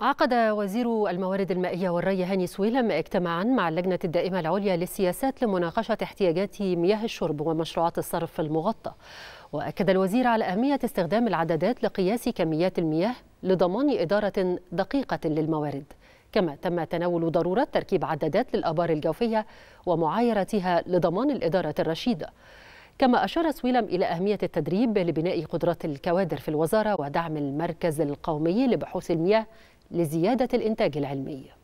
عقد وزير الموارد المائية والري هاني سويلم اجتماعا مع اللجنة الدائمة العليا للسياسات لمناقشة احتياجات مياه الشرب ومشروعات الصرف المغطى وأكد الوزير على أهمية استخدام العدادات لقياس كميات المياه لضمان إدارة دقيقة للموارد كما تم تناول ضرورة تركيب عدادات للآبار الجوفية ومعايرتها لضمان الإدارة الرشيدة كما أشار سويلم إلى أهمية التدريب لبناء قدرات الكوادر في الوزارة ودعم المركز القومي لبحوث المياه لزيادة الإنتاج العلمي